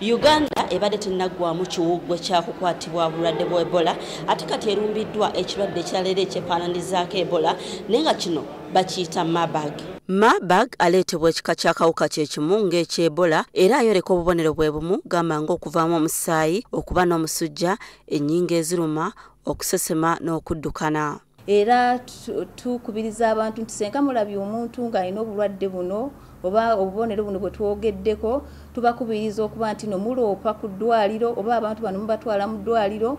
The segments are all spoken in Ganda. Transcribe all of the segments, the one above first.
uganda ebadde tenaggwamu kiwuggwe kyakukwatibwa bulwadde bwa ebola ate kati erumbiddwa ekirwadde ekyaleero ekyefaananizaako ebola naye nga kino bakiyita mabag mabag aleetebwa ekika kyakawuka kyekimu ng'ekya ebola era ayoleka obubonero bwe bumu gamba ng'okuvaamu omusaayi okuba n'omusujja ennyingo eziruma okusesema n'okuddukana era tukubiriza abantu nti senka mulabye omuntu ng'alina obulwadde buno oba obubonero buno bwe twogeddeko tubakubiriza okuba nti nomuloopa ku ddwaliro oba abantu bano mubatwala mu ddwaliro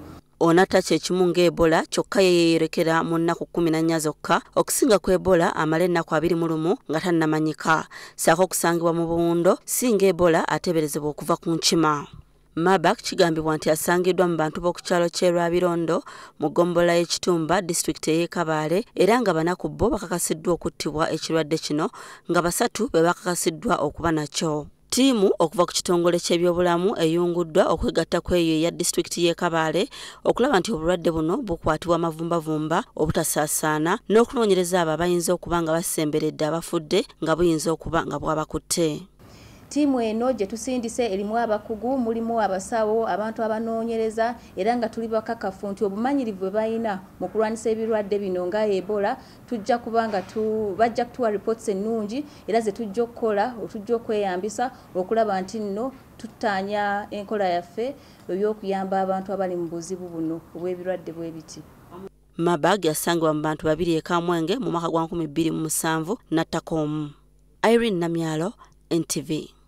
onatta kyekimu nga ebola kyokka yeyeyerekera mu nnaku 14 zokka okusinga ku ebola amala ennaku 21 nga tannamanyika saako okusangibwa mu buwundo singa ebola ateeberezebwa okuva ku nkima mabak kigambibwa nti asangiddwa mu bantu b'okukyalo kyerwabirondo mu ggombola y'ekitumba disitulikiti ey'ekabaale era nga banaku bo bakakasiddwa okuttibwa ekirwadde kino nga basatu be bakakasiddwa okuba nakyo tiimu okuva ku kitongole ky'ebyobulamu eyunguddwa okwegatta ku eyo eya disitulikiti y'ekabaale okulaba nti obulwadde buno bukwatibwa mavumbavumba obutasaasaana n'okunoonyereza abo abayinza okuba nga basemberedde abafudde nga buyinza okuba nga bwabakutte ttiimu eno gye tusindise erimu abakugu mulimu abasawo abantu abanoonyereza era nga tuli bakakafu nti obumanyirivu bwe balina mu kulwanisa ebirwadde bino nga ebola tujja kuba nga bajja kutuwa ripoots ennungi era ze tujja okukola otujja okweyambisa okulaba nti nno tutaanya enkola yaffe ebyokuyamba abantu abali mu buzibu buno obw'ebirwadde bwebiti mabag yasangibwa mu bantu babiri ekamwenge mu mwaka gwa 2 7 nattakoomu irene namyalo ntv